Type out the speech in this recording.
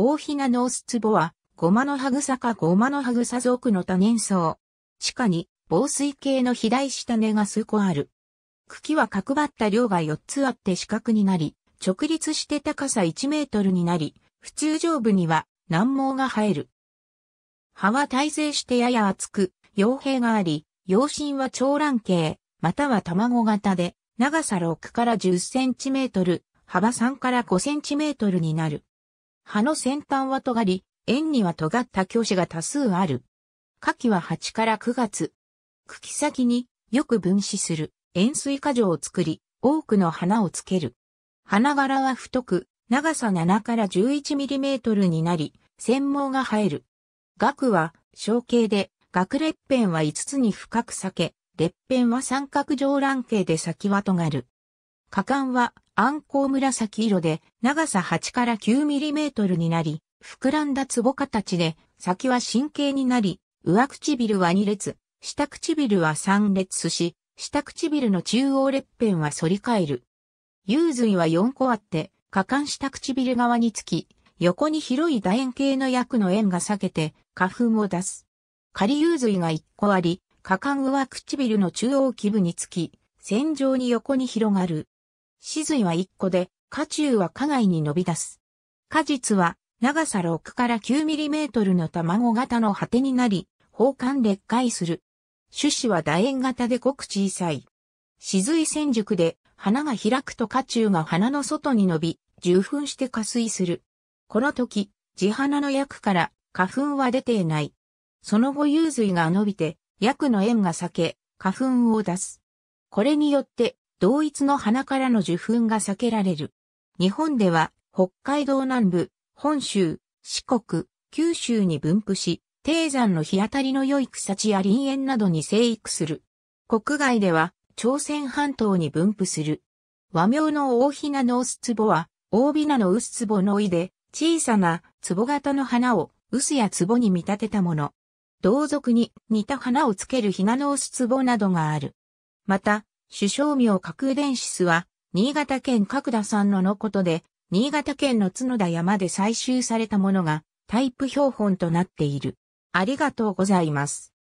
大ひなのオスツボは、ゴマのハグサかゴマのハグサ属の多年草。地下に、防水系の肥大した根が数個ある。茎は角張った量が4つあって四角になり、直立して高さ1メートルになり、普通上部には軟毛が生える。葉は耐性してやや厚く、傭兵があり、陽心は長卵形、または卵型で、長さ6から10センチメートル、幅3から5センチメートルになる。葉の先端は尖り、円には尖った教師が多数ある。夏季は8から9月。茎先によく分子する円錐花状を作り、多くの花をつける。花柄は太く、長さ7から1 1トルになり、繊毛が生える。額は小径で、額裂片は5つに深く裂け、裂片は三角上卵形で先は尖る。果敢は暗光紫色で長さ8から9ミリメートルになり、膨らんだ壺形で先は神経になり、上唇は2列、下唇は3列し、下唇の中央列辺は反り返る。幽髄は4個あって、果敢下唇側につき、横に広い楕円形の薬の円が裂けて、花粉を出す。仮幽髄が1個あり、果敢は唇の中央基部につき、線状に横に広がる。死髄は1個で、果中は花外に伸び出す。果実は長さ6から9ミリメートルの卵型の果てになり、放管裂化する。種子は楕円型で濃く小さい。死髄線熟で花が開くと花中が花の外に伸び、受粉して加水する。この時、地花の薬から花粉は出ていない。その後有髄が伸びて、薬の縁が裂け、花粉を出す。これによって同一の花からの受粉が避けられる。日本では北海道南部、本州、四国、九州に分布し、低山の日当たりの良い草地や林園などに生育する。国外では朝鮮半島に分布する。和名の大雛の薄壺は、大雛の薄壺の意で、小さな壺型の花を薄や壺に見立てたもの。同族に似た花をつける雛の薄壺などがある。また、首相名空電子スは、新潟県角田んののことで、新潟県の角田山で採集されたものが、タイプ標本となっている。ありがとうございます。